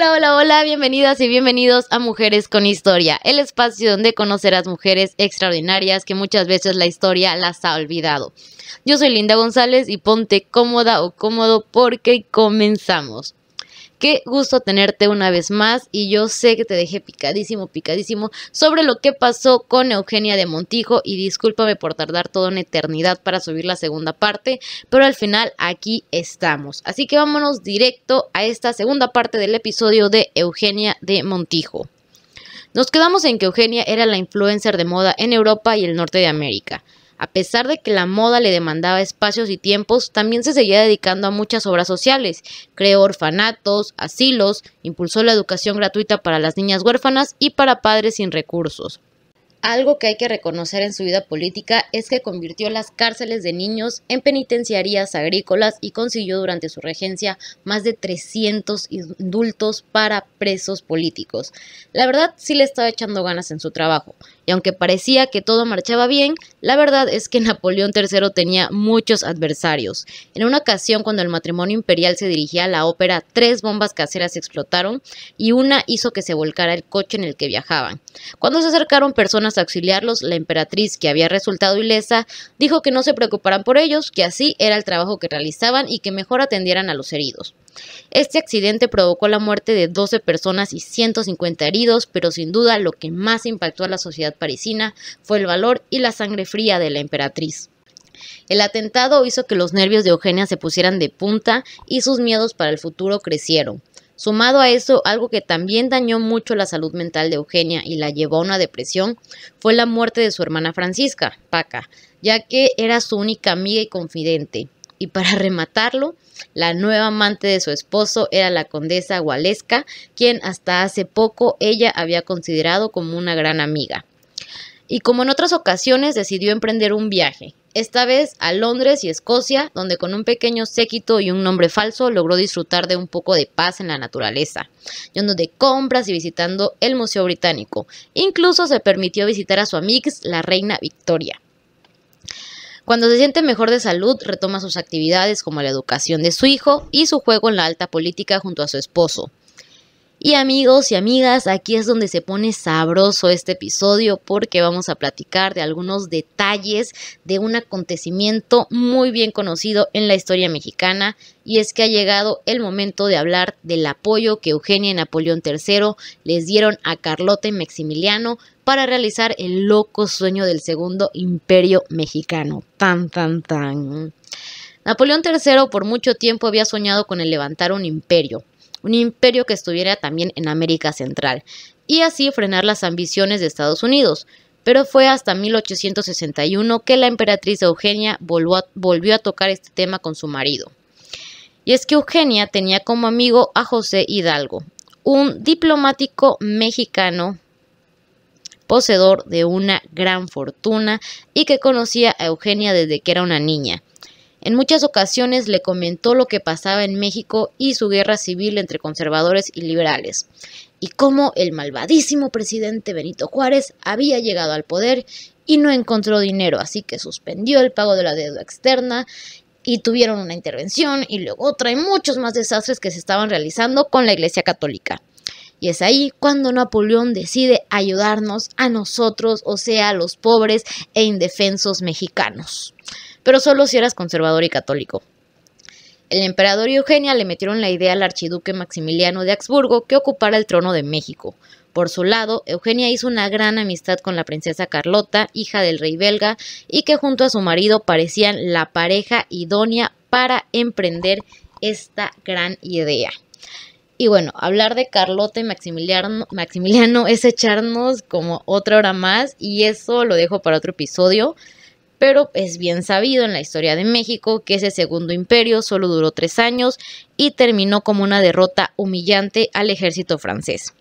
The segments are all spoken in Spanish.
Hola, hola, hola, bienvenidas y bienvenidos a Mujeres con Historia, el espacio donde conocerás mujeres extraordinarias que muchas veces la historia las ha olvidado. Yo soy Linda González y ponte cómoda o cómodo porque comenzamos. Qué gusto tenerte una vez más y yo sé que te dejé picadísimo, picadísimo sobre lo que pasó con Eugenia de Montijo y discúlpame por tardar toda una eternidad para subir la segunda parte, pero al final aquí estamos. Así que vámonos directo a esta segunda parte del episodio de Eugenia de Montijo. Nos quedamos en que Eugenia era la influencer de moda en Europa y el norte de América. A pesar de que la moda le demandaba espacios y tiempos, también se seguía dedicando a muchas obras sociales. Creó orfanatos, asilos, impulsó la educación gratuita para las niñas huérfanas y para padres sin recursos. Algo que hay que reconocer en su vida política es que convirtió las cárceles de niños en penitenciarías agrícolas y consiguió durante su regencia más de 300 indultos para presos políticos. La verdad sí le estaba echando ganas en su trabajo y aunque parecía que todo marchaba bien, la verdad es que Napoleón III tenía muchos adversarios. En una ocasión cuando el matrimonio imperial se dirigía a la ópera, tres bombas caseras explotaron y una hizo que se volcara el coche en el que viajaban. Cuando se acercaron personas a auxiliarlos, la emperatriz, que había resultado ilesa, dijo que no se preocuparan por ellos, que así era el trabajo que realizaban y que mejor atendieran a los heridos. Este accidente provocó la muerte de 12 personas y 150 heridos, pero sin duda lo que más impactó a la sociedad parisina fue el valor y la sangre fría de la emperatriz. El atentado hizo que los nervios de Eugenia se pusieran de punta y sus miedos para el futuro crecieron. Sumado a eso, algo que también dañó mucho la salud mental de Eugenia y la llevó a una depresión fue la muerte de su hermana Francisca, Paca, ya que era su única amiga y confidente y para rematarlo, la nueva amante de su esposo era la condesa Gualesca, quien hasta hace poco ella había considerado como una gran amiga. Y como en otras ocasiones decidió emprender un viaje, esta vez a Londres y Escocia, donde con un pequeño séquito y un nombre falso logró disfrutar de un poco de paz en la naturaleza, yendo de compras y visitando el Museo Británico. Incluso se permitió visitar a su amiga, la reina Victoria. Cuando se siente mejor de salud, retoma sus actividades como la educación de su hijo y su juego en la alta política junto a su esposo. Y amigos y amigas, aquí es donde se pone sabroso este episodio porque vamos a platicar de algunos detalles de un acontecimiento muy bien conocido en la historia mexicana y es que ha llegado el momento de hablar del apoyo que Eugenia y Napoleón III les dieron a Carlota y Maximiliano para realizar el loco sueño del segundo imperio mexicano. Tan, tan, tan. Napoleón III por mucho tiempo había soñado con el levantar un imperio, un imperio que estuviera también en América Central, y así frenar las ambiciones de Estados Unidos. Pero fue hasta 1861 que la emperatriz Eugenia volvió a tocar este tema con su marido. Y es que Eugenia tenía como amigo a José Hidalgo, un diplomático mexicano poseedor de una gran fortuna y que conocía a Eugenia desde que era una niña. En muchas ocasiones le comentó lo que pasaba en México y su guerra civil entre conservadores y liberales, y cómo el malvadísimo presidente Benito Juárez había llegado al poder y no encontró dinero, así que suspendió el pago de la deuda externa y tuvieron una intervención y luego otra y muchos más desastres que se estaban realizando con la Iglesia Católica. Y es ahí cuando Napoleón decide ayudarnos a nosotros, o sea, a los pobres e indefensos mexicanos. Pero solo si eras conservador y católico. El emperador y Eugenia le metieron la idea al archiduque Maximiliano de Habsburgo que ocupara el trono de México. Por su lado, Eugenia hizo una gran amistad con la princesa Carlota, hija del rey belga, y que junto a su marido parecían la pareja idónea para emprender esta gran idea. Y bueno, hablar de Carlota y Maximiliano, Maximiliano es echarnos como otra hora más y eso lo dejo para otro episodio. Pero es bien sabido en la historia de México que ese segundo imperio solo duró tres años y terminó como una derrota humillante al ejército francés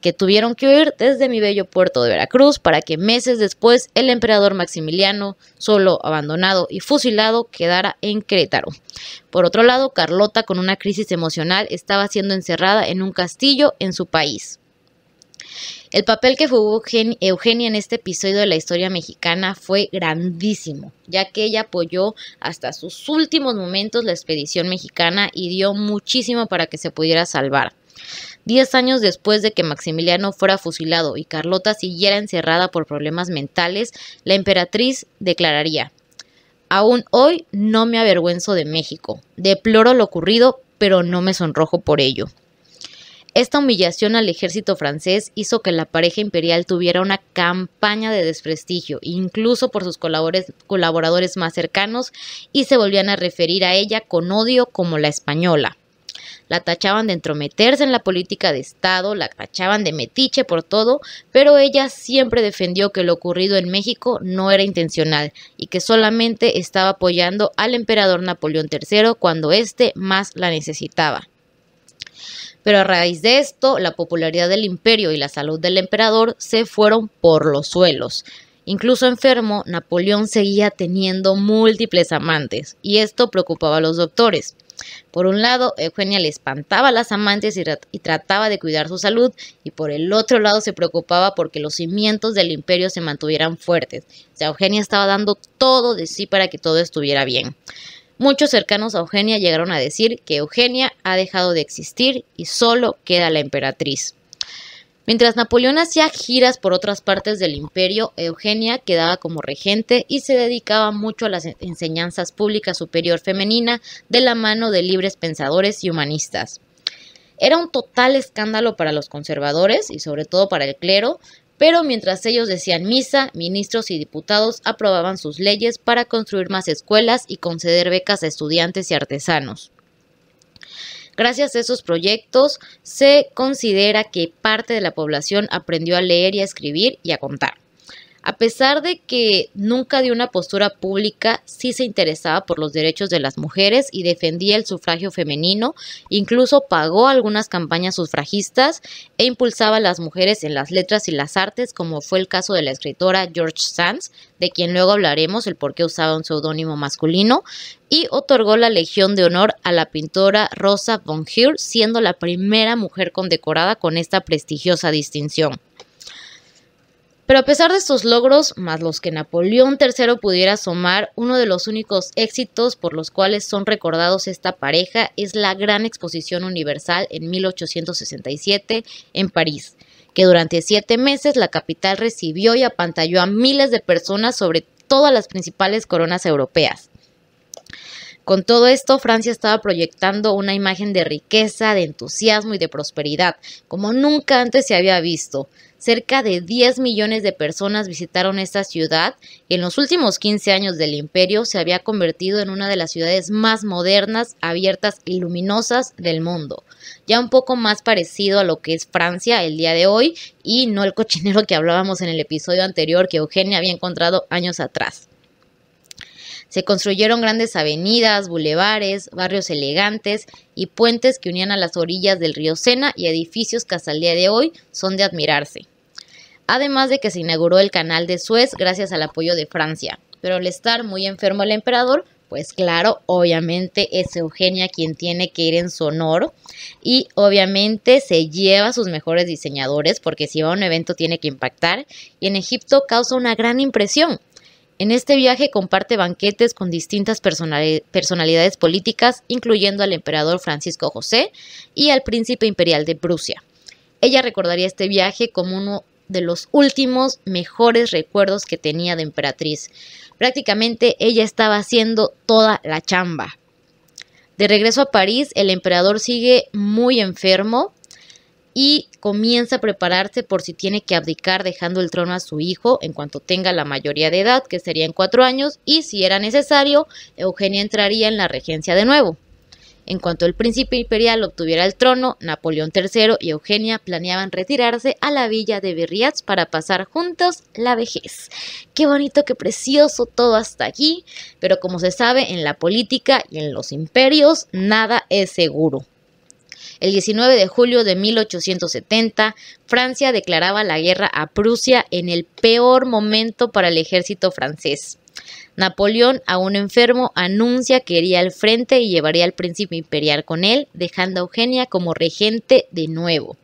que tuvieron que huir desde mi bello puerto de Veracruz para que meses después el emperador Maximiliano, solo abandonado y fusilado, quedara en Querétaro. Por otro lado, Carlota, con una crisis emocional, estaba siendo encerrada en un castillo en su país. El papel que jugó Eugenia en este episodio de la historia mexicana fue grandísimo, ya que ella apoyó hasta sus últimos momentos la expedición mexicana y dio muchísimo para que se pudiera salvar. Diez años después de que Maximiliano fuera fusilado y Carlota siguiera encerrada por problemas mentales, la emperatriz declararía, Aún hoy no me avergüenzo de México, deploro lo ocurrido, pero no me sonrojo por ello. Esta humillación al ejército francés hizo que la pareja imperial tuviera una campaña de desprestigio, incluso por sus colaboradores más cercanos, y se volvían a referir a ella con odio como la española la tachaban de entrometerse en la política de Estado, la tachaban de metiche por todo, pero ella siempre defendió que lo ocurrido en México no era intencional y que solamente estaba apoyando al emperador Napoleón III cuando éste más la necesitaba. Pero a raíz de esto, la popularidad del imperio y la salud del emperador se fueron por los suelos. Incluso enfermo, Napoleón seguía teniendo múltiples amantes, y esto preocupaba a los doctores. Por un lado, eh, Eugenia le espantaba a las amantes y, trataba de cuidar su salud, y por el otro lado se preocupaba porque los cimientos del imperio se mantuvieran fuertes. Eugenia estaba dando todo de sí para que todo estuviera bien. Muchos cercanos a Eugenia llegaron a decir que Eugenia ha dejado de existir y solo queda la emperatriz. Mientras Napoleón hacía giras por otras partes del imperio, Eugenia quedaba como regente y se dedicaba mucho a las enseñanzas públicas superior femenina de la mano de libres pensadores y humanistas. Era un total escándalo para los conservadores y sobre todo para el clero, pero mientras ellos decían misa, ministros y diputados aprobaban sus leyes para construir más escuelas y conceder becas a estudiantes y artesanos. Gracias a esos proyectos se considera que parte de la población aprendió a leer y a escribir y a contar. A pesar de que nunca dio una postura pública, sí se interesaba por los derechos de las mujeres y defendía el sufragio femenino, incluso pagó algunas campañas sufragistas e impulsaba a las mujeres en las letras y las artes, como fue el caso de la escritora George Sands, de quien luego hablaremos el por qué usaba un seudónimo masculino, y otorgó la Legión de Honor a la pintora Rosa von Heer, siendo la primera mujer condecorada con esta prestigiosa distinción. Pero a pesar de estos logros, más los que Napoleón III pudiera asomar, uno de los únicos éxitos por los cuales son recordados esta pareja es la Gran Exposición Universal en 1867 en París que durante siete meses la capital recibió y apantalló a miles de personas sobre todas las principales coronas europeas. Con todo esto, Francia estaba proyectando una imagen de riqueza, de entusiasmo y de prosperidad, como nunca antes se había visto. Cerca de 10 millones de personas visitaron esta ciudad y en los últimos 15 años del imperio se había convertido en una de las ciudades más modernas, abiertas y luminosas del mundo. Ya un poco más parecido a lo que es Francia el día de hoy y no el cochinero que hablábamos en el episodio anterior que Eugenia había encontrado años atrás. Se construyeron grandes avenidas, bulevares, barrios elegantes y puentes que unían a las orillas del río Sena y edificios que hasta el día de hoy son de admirarse. Además de que se inauguró el canal de Suez gracias al apoyo de Francia. Pero al estar muy enfermo el emperador, pues claro, obviamente es Eugenia quien tiene que ir en su honor y obviamente se lleva a sus mejores diseñadores porque si va a un evento tiene que impactar y en Egipto causa una gran impresión. En este viaje comparte banquetes con distintas personalidades políticas, incluyendo al emperador Francisco José y al príncipe imperial de Prusia. Ella recordaría este viaje como uno de los últimos mejores recuerdos que tenía de emperatriz. Prácticamente ella estaba haciendo toda la chamba. De regreso a París, el emperador sigue muy enfermo y comienza a prepararse por si tiene que abdicar dejando el trono a su hijo en cuanto tenga la mayoría de edad, que serían cuatro años, y si era necesario, Eugenia entraría en la regencia de nuevo. En cuanto el príncipe imperial obtuviera el trono, Napoleón III y Eugenia planeaban retirarse a la villa de Virriatz para pasar juntos la vejez. Qué bonito, qué precioso todo hasta aquí, pero como se sabe, en la política y en los imperios nada es seguro. El 19 de julio de 1870, Francia declaraba la guerra a Prusia en el peor momento para el ejército francés. Napoleón, aún enfermo, anuncia que iría al frente y llevaría al príncipe imperial con él, dejando a Eugenia como regente de nuevo.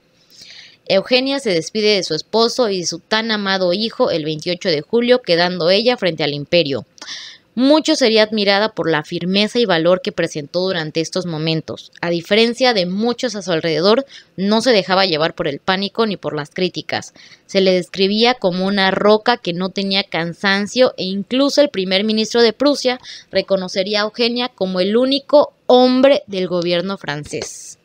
Eugenia se despide de su esposo y de su tan amado hijo el 28 de julio, quedando ella frente al imperio mucho sería admirada por la firmeza y valor que presentó durante estos momentos. A diferencia de muchos a su alrededor, no se dejaba llevar por el pánico ni por las críticas. Se le describía como una roca que no tenía cansancio e incluso el primer ministro de Prusia reconocería a Eugenia como el único hombre del gobierno francés.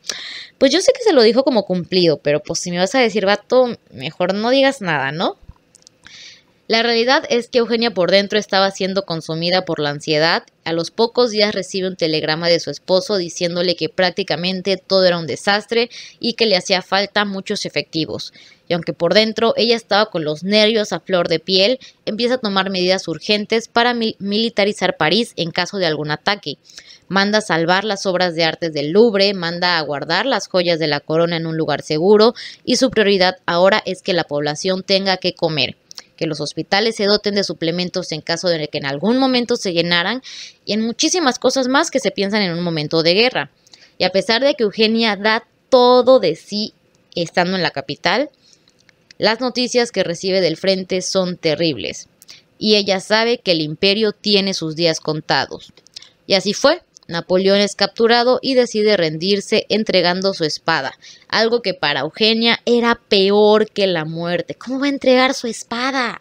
Pues yo sé que se lo dijo como cumplido, pero pues si me vas a decir, vato, mejor no digas nada, ¿no? La realidad es que Eugenia por dentro estaba siendo consumida por la ansiedad. A los pocos días recibe un telegrama de su esposo diciéndole que prácticamente todo era un desastre y que le hacía falta muchos efectivos. Y aunque por dentro ella estaba con los nervios a flor de piel, empieza a tomar medidas urgentes para militarizar París en caso de algún ataque. Manda a salvar las obras de arte del Louvre, manda a guardar las joyas de la corona en un lugar seguro y su prioridad ahora es que la población tenga que comer que los hospitales se doten de suplementos en caso de que en algún momento se llenaran y en muchísimas cosas más que se piensan en un momento de guerra. Y a pesar de que Eugenia da todo de sí estando en la capital, las noticias que recibe del frente son terribles y ella sabe que el imperio tiene sus días contados. Y así fue, Napoleón es capturado y decide rendirse entregando su espada, algo que para Eugenia era peor que la muerte. ¿Cómo va a entregar su espada?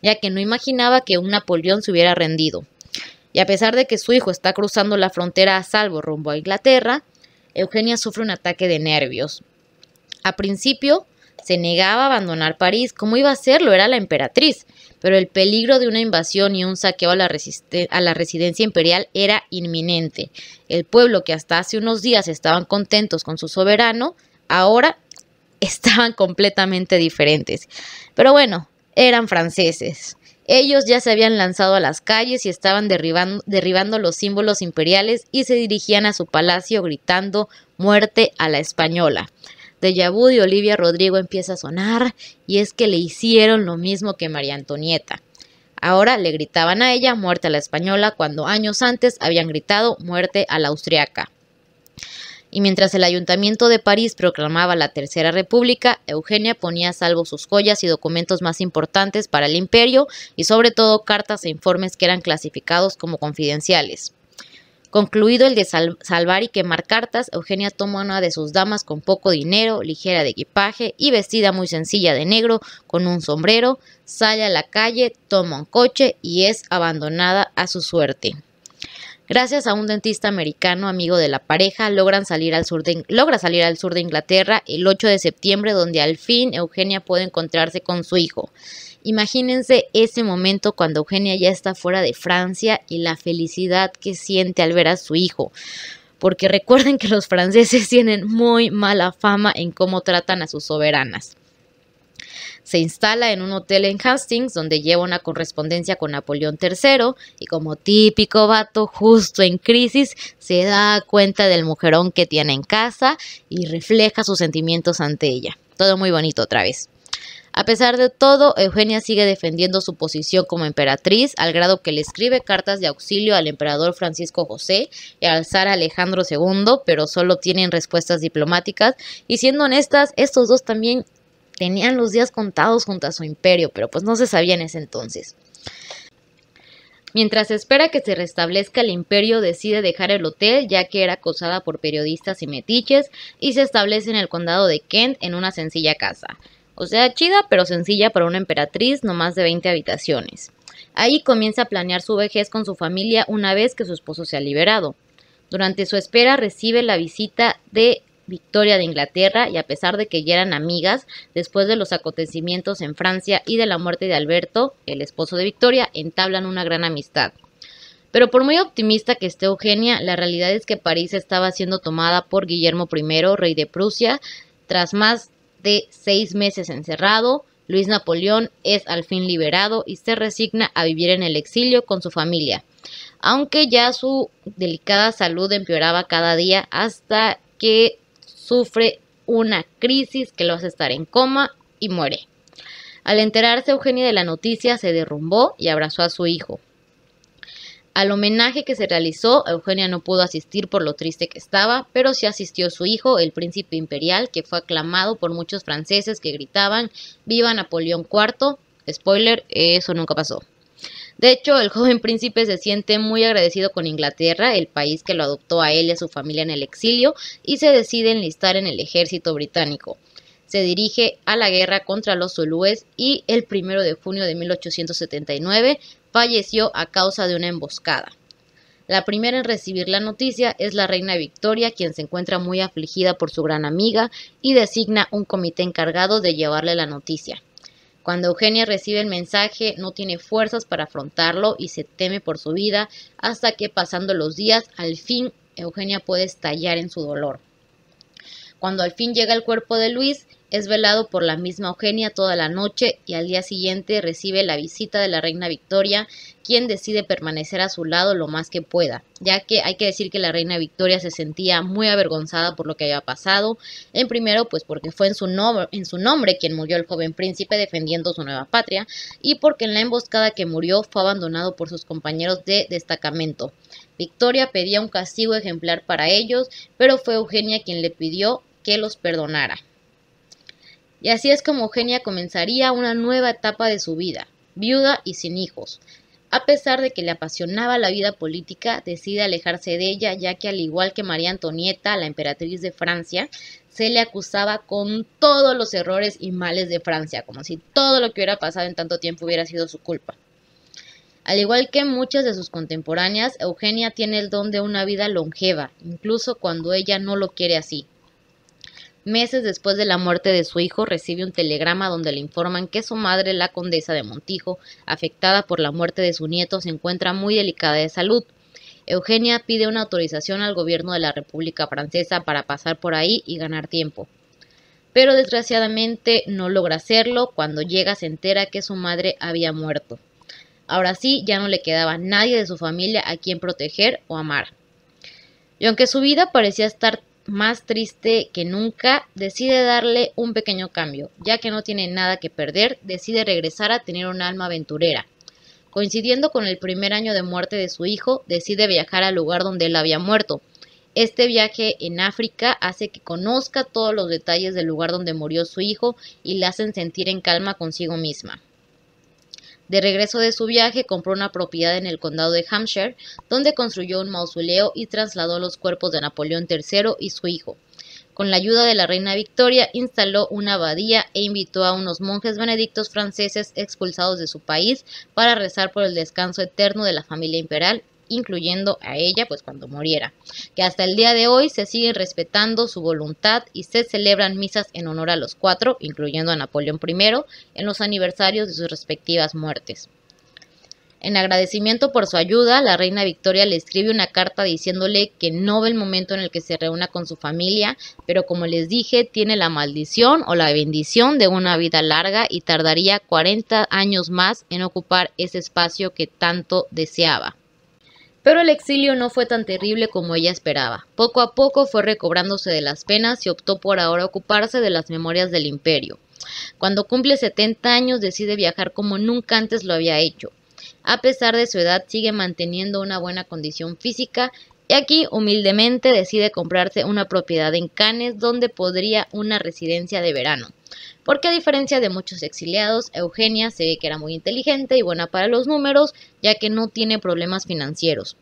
Ya que no imaginaba que un Napoleón se hubiera rendido. Y a pesar de que su hijo está cruzando la frontera a salvo rumbo a Inglaterra, Eugenia sufre un ataque de nervios. A principio se negaba a abandonar París, ¿cómo iba a hacerlo? Era la emperatriz, pero el peligro de una invasión y un saqueo a la, residencia imperial era inminente. El pueblo que hasta hace unos días estaban contentos con su soberano, ahora estaban completamente diferentes. Pero bueno, eran franceses. Ellos ya se habían lanzado a las calles y estaban derribando, los símbolos imperiales y se dirigían a su palacio gritando muerte a la española de Yabú y Olivia Rodrigo empieza a sonar y es que le hicieron lo mismo que María Antonieta. Ahora le gritaban a ella muerte a la española cuando años antes habían gritado muerte a la austriaca. Y mientras el ayuntamiento de París proclamaba la Tercera República, Eugenia ponía a salvo sus joyas y documentos más importantes para el imperio y sobre todo cartas e informes que eran clasificados como confidenciales. Concluido el de salvar y quemar cartas, Eugenia toma una de sus damas con poco dinero, ligera de equipaje y vestida muy sencilla de negro, con un sombrero, sale a la calle, toma un coche y es abandonada a su suerte. Gracias a un dentista americano amigo de la pareja, logran logra salir al sur de Inglaterra el 8 de septiembre, donde al fin Eugenia puede encontrarse con su hijo. Imagínense ese momento cuando Eugenia ya está fuera de Francia y la felicidad que siente al ver a su hijo. Porque recuerden que los franceses tienen muy mala fama en cómo tratan a sus soberanas. Se instala en un hotel en Hastings donde lleva una correspondencia con Napoleón III y como típico vato justo en crisis se da cuenta del mujerón que tiene en casa y refleja sus sentimientos ante ella. Todo muy bonito otra vez. A pesar de todo, Eugenia sigue defendiendo su posición como emperatriz, al grado que le escribe cartas de auxilio al emperador Francisco José y al zar Alejandro II, pero solo tienen respuestas diplomáticas. Y siendo honestas, estos dos también tenían los días contados junto a su imperio, pero pues no se sabía en ese entonces. Mientras espera que se restablezca el imperio, decide dejar el hotel ya que era acosada por periodistas y metiches y se establece en el condado de Kent en una sencilla casa. O sea, chida pero sencilla para una emperatriz, no más de 20 habitaciones. Ahí comienza a planear su vejez con su familia una vez que su esposo se ha liberado. Durante su espera recibe la visita de Victoria de Inglaterra y a pesar de que ya eran amigas, después de los acontecimientos en Francia y de la muerte de Alberto, el esposo de Victoria, entablan una gran amistad. Pero por muy optimista que esté Eugenia, la realidad es que París estaba siendo tomada por Guillermo I, rey de Prusia, tras más de seis meses encerrado, Luis Napoleón es al fin liberado y se resigna a vivir en el exilio con su familia, aunque ya su delicada salud empeoraba cada día hasta que sufre una crisis que lo hace estar en coma y muere. Al enterarse Eugenia de la noticia se derrumbó y abrazó a su hijo, al homenaje que se realizó, Eugenia no pudo asistir por lo triste que estaba, pero sí asistió su hijo, el príncipe imperial, que fue aclamado por muchos franceses que gritaban Viva Napoleón IV. Spoiler, eso nunca pasó. De hecho, el joven príncipe se siente muy agradecido con Inglaterra, el país que lo adoptó a él y a su familia en el exilio, y se decide enlistar en el ejército británico. Se dirige a la guerra contra los zulúes y el primero de junio de 1879 falleció a causa de una emboscada. La primera en recibir la noticia es la reina Victoria, quien se encuentra muy afligida por su gran amiga y designa un comité encargado de llevarle la noticia. Cuando Eugenia recibe el mensaje, no tiene fuerzas para afrontarlo y se teme por su vida, hasta que pasando los días, al fin Eugenia puede estallar en su dolor. Cuando al fin llega el cuerpo de Luis, es velado por la misma Eugenia toda la noche y al día siguiente recibe la visita de la reina Victoria, quien decide permanecer a su lado lo más que pueda, ya que hay que decir que la reina Victoria se sentía muy avergonzada por lo que había pasado, en primero pues porque fue en su, nombre quien murió el joven príncipe defendiendo su nueva patria y porque en la emboscada que murió fue abandonado por sus compañeros de destacamento. Victoria pedía un castigo ejemplar para ellos, pero fue Eugenia quien le pidió que los perdonara. Y así es como Eugenia comenzaría una nueva etapa de su vida, viuda y sin hijos. A pesar de que le apasionaba la vida política, decide alejarse de ella, ya que al igual que María Antonieta, la emperatriz de Francia, se le acusaba con todos los errores y males de Francia, como si todo lo que hubiera pasado en tanto tiempo hubiera sido su culpa. Al igual que muchas de sus contemporáneas, Eugenia tiene el don de una vida longeva, incluso cuando ella no lo quiere así. Meses después de la muerte de su hijo, recibe un telegrama donde le informan que su madre, la condesa de Montijo, afectada por la muerte de su nieto, se encuentra muy delicada de salud. Eugenia pide una autorización al gobierno de la República Francesa para pasar por ahí y ganar tiempo. Pero desgraciadamente no logra hacerlo, cuando llega se entera que su madre había muerto. Ahora sí, ya no le quedaba nadie de su familia a quien proteger o amar. Y aunque su vida parecía estar más triste que nunca, decide darle un pequeño cambio, ya que no tiene nada que perder, decide regresar a tener un alma aventurera. Coincidiendo con el primer año de muerte de su hijo, decide viajar al lugar donde él había muerto. Este viaje en África hace que conozca todos los detalles del lugar donde murió su hijo y la hacen sentir en calma consigo misma. De regreso de su viaje, compró una propiedad en el condado de Hampshire, donde construyó un mausoleo y trasladó los cuerpos de Napoleón III y su hijo. Con la ayuda de la reina Victoria, instaló una abadía e invitó a unos monjes benedictos franceses expulsados de su país para rezar por el descanso eterno de la familia imperial incluyendo a ella pues cuando muriera, que hasta el día de hoy se siguen respetando su voluntad y se celebran misas en honor a los cuatro, incluyendo a Napoleón I, en los aniversarios de sus respectivas muertes. En agradecimiento por su ayuda, la reina Victoria le escribe una carta diciéndole que no ve el momento en el que se reúna con su familia, pero como les dije, tiene la maldición o la bendición de una vida larga y tardaría 40 años más en ocupar ese espacio que tanto deseaba. Pero el exilio no fue tan terrible como ella esperaba. Poco a poco fue recobrándose de las penas y optó por ahora ocuparse de las memorias del imperio. Cuando cumple 70 años decide viajar como nunca antes lo había hecho. A pesar de su edad sigue manteniendo una buena condición física y aquí humildemente decide comprarse una propiedad en Cannes donde podría una residencia de verano porque a diferencia de muchos exiliados, Eugenia se ve que era muy inteligente y buena para los números, ya que no tiene problemas financieros.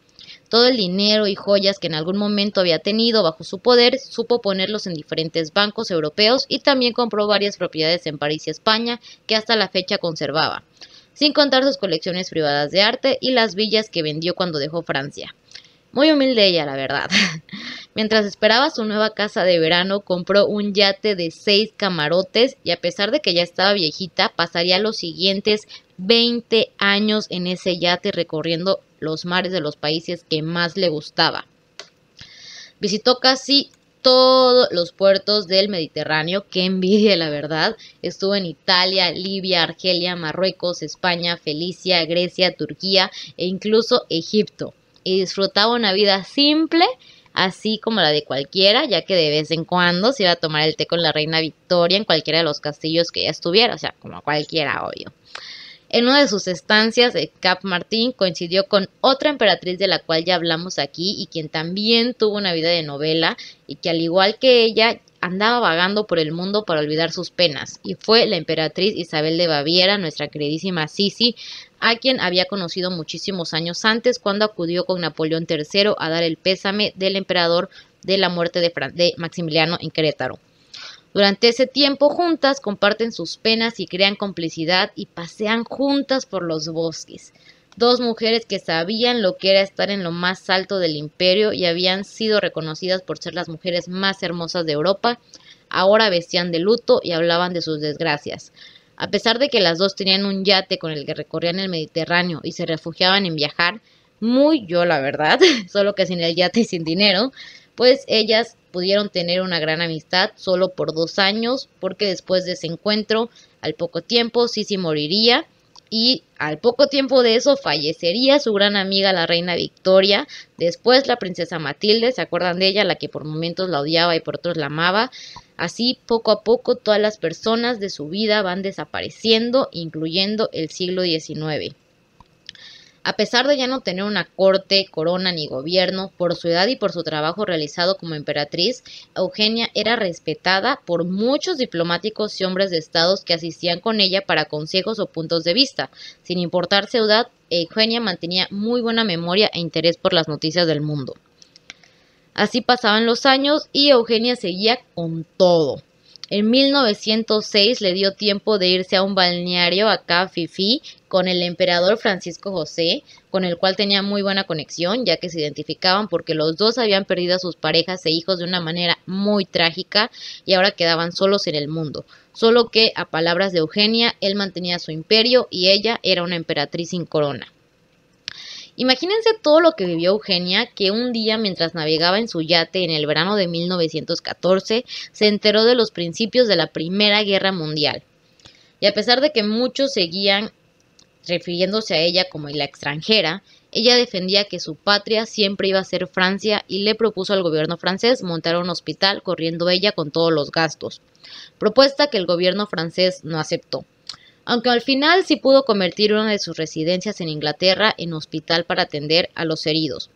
Todo el dinero y joyas que en algún momento había tenido bajo su poder, supo ponerlos en diferentes bancos europeos y también compró varias propiedades en París y España que hasta la fecha conservaba, sin contar sus colecciones privadas de arte y las villas que vendió cuando dejó Francia. Muy humilde ella, la verdad. Mientras esperaba su nueva casa de verano, compró un yate de seis camarotes y a pesar de que ya estaba viejita, pasaría los siguientes 20 años en ese yate recorriendo los mares de los países que más le gustaba. Visitó casi todos los puertos del Mediterráneo, qué envidia la verdad. Estuvo en Italia, Libia, Argelia, Marruecos, España, Felicia, Grecia, Turquía e incluso Egipto y disfrutaba una vida simple, así como la de cualquiera, ya que de vez en cuando se iba a tomar el té con la reina Victoria en cualquiera de los castillos que ella estuviera, o sea, como cualquiera, obvio. En una de sus estancias, Cap Martín coincidió con otra emperatriz de la cual ya hablamos aquí y quien también tuvo una vida de novela y que al igual que ella andaba vagando por el mundo para olvidar sus penas, y fue la emperatriz Isabel de Baviera, nuestra queridísima Sisi, a quien había conocido muchísimos años antes cuando acudió con Napoleón III a dar el pésame del emperador de la muerte de, Maximiliano en Querétaro. Durante ese tiempo juntas comparten sus penas y crean complicidad y pasean juntas por los bosques dos mujeres que sabían lo que era estar en lo más alto del imperio y habían sido reconocidas por ser las mujeres más hermosas de Europa, ahora vestían de luto y hablaban de sus desgracias. A pesar de que las dos tenían un yate con el que recorrían el Mediterráneo y se refugiaban en viajar, muy yo la verdad, solo que sin el yate y sin dinero, pues ellas pudieron tener una gran amistad solo por dos años, porque después de ese encuentro, al poco tiempo, Sisi moriría y al poco tiempo de eso fallecería su gran amiga la reina Victoria, después la princesa Matilde, ¿se acuerdan de ella? La que por momentos la odiaba y por otros la amaba. Así, poco a poco, todas las personas de su vida van desapareciendo, incluyendo el siglo XIX. A pesar de ya no tener una corte, corona ni gobierno, por su edad y por su trabajo realizado como emperatriz, Eugenia era respetada por muchos diplomáticos y hombres de estados que asistían con ella para consejos o puntos de vista. Sin importar su edad, Eugenia mantenía muy buena memoria e interés por las noticias del mundo. Así pasaban los años y Eugenia seguía con todo. En 1906 le dio tiempo de irse a un balneario acá a Fifi con el emperador Francisco José, con el cual tenía muy buena conexión, ya que se identificaban porque los dos habían perdido a sus parejas e hijos de una manera muy trágica y ahora quedaban solos en el mundo. Solo que, a palabras de Eugenia, él mantenía su imperio y ella era una emperatriz sin corona. Imagínense todo lo que vivió Eugenia, que un día mientras navegaba en su yate en el verano de 1914, se enteró de los principios de la Primera Guerra Mundial. Y a pesar de que muchos seguían refiriéndose a ella como la extranjera, ella defendía que su patria siempre iba a ser Francia y le propuso al gobierno francés montar un hospital corriendo ella con todos los gastos, propuesta que el gobierno francés no aceptó aunque al final sí pudo convertir una de sus residencias en Inglaterra en hospital para atender a los heridos.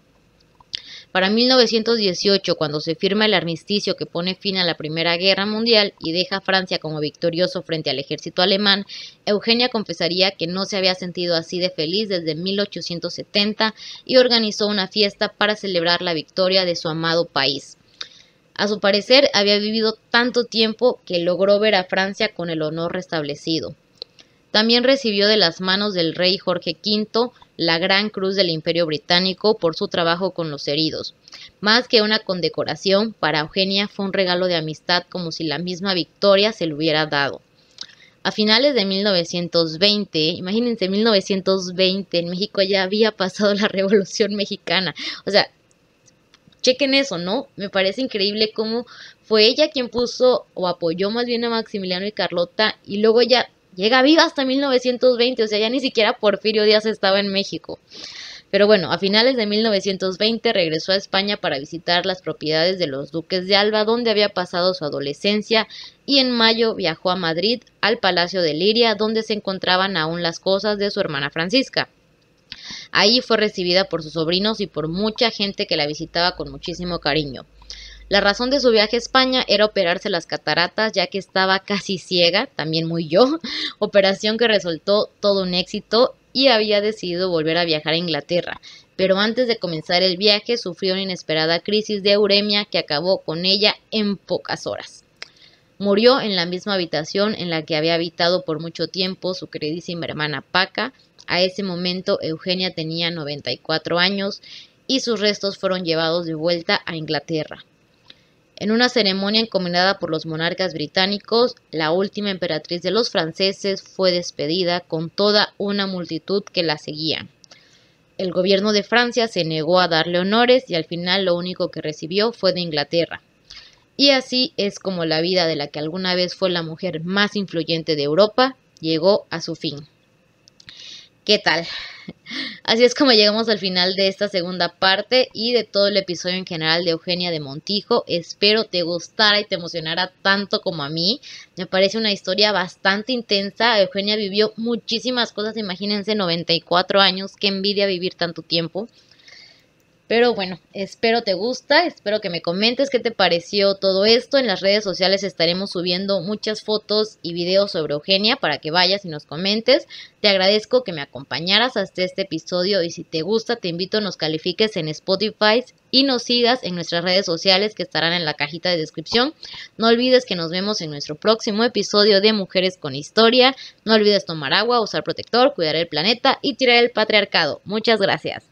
Para 1918, cuando se firma el armisticio que pone fin a la Primera Guerra Mundial y deja a Francia como victorioso frente al ejército alemán, Eugenia confesaría que no se había sentido así de feliz desde 1870 y organizó una fiesta para celebrar la victoria de su amado país. A su parecer, había vivido tanto tiempo que logró ver a Francia con el honor restablecido. También recibió de las manos del rey Jorge V la Gran Cruz del Imperio Británico por su trabajo con los heridos. Más que una condecoración, para Eugenia fue un regalo de amistad como si la misma victoria se le hubiera dado. A finales de 1920, imagínense 1920, en México ya había pasado la Revolución Mexicana. O sea, chequen eso, ¿no? Me parece increíble cómo fue ella quien puso o apoyó más bien a Maximiliano y Carlota y luego ya llega viva hasta 1920, o sea, ya ni siquiera Porfirio Díaz estaba en México. Pero bueno, a finales de 1920 regresó a España para visitar las propiedades de los duques de Alba, donde había pasado su adolescencia, y en mayo viajó a Madrid, al Palacio de Liria, donde se encontraban aún las cosas de su hermana Francisca. Ahí fue recibida por sus sobrinos y por mucha gente que la visitaba con muchísimo cariño. La razón de su viaje a España era operarse las cataratas, ya que estaba casi ciega, también muy yo, operación que resultó todo un éxito y había decidido volver a viajar a Inglaterra. Pero antes de comenzar el viaje sufrió una inesperada crisis de uremia que acabó con ella en pocas horas. Murió en la misma habitación en la que había habitado por mucho tiempo su queridísima hermana Paca. A ese momento Eugenia tenía 94 años y sus restos fueron llevados de vuelta a Inglaterra. En una ceremonia encomendada por los monarcas británicos, la última emperatriz de los franceses fue despedida con toda una multitud que la seguía. El gobierno de Francia se negó a darle honores y al final lo único que recibió fue de Inglaterra. Y así es como la vida de la que alguna vez fue la mujer más influyente de Europa llegó a su fin. ¿Qué tal? Así es como llegamos al final de esta segunda parte y de todo el episodio en general de Eugenia de Montijo. Espero te gustara y te emocionara tanto como a mí. Me parece una historia bastante intensa. Eugenia vivió muchísimas cosas, imagínense 94 años, qué envidia vivir tanto tiempo. Pero bueno, espero te gusta, espero que me comentes qué te pareció todo esto. En las redes sociales estaremos subiendo muchas fotos y videos sobre Eugenia para que vayas y nos comentes. Te agradezco que me acompañaras hasta este episodio y si te gusta te invito a nos califiques en Spotify y nos sigas en nuestras redes sociales que estarán en la cajita de descripción. No olvides que nos vemos en nuestro próximo episodio de Mujeres con Historia. No olvides tomar agua, usar protector, cuidar el planeta y tirar el patriarcado. Muchas gracias.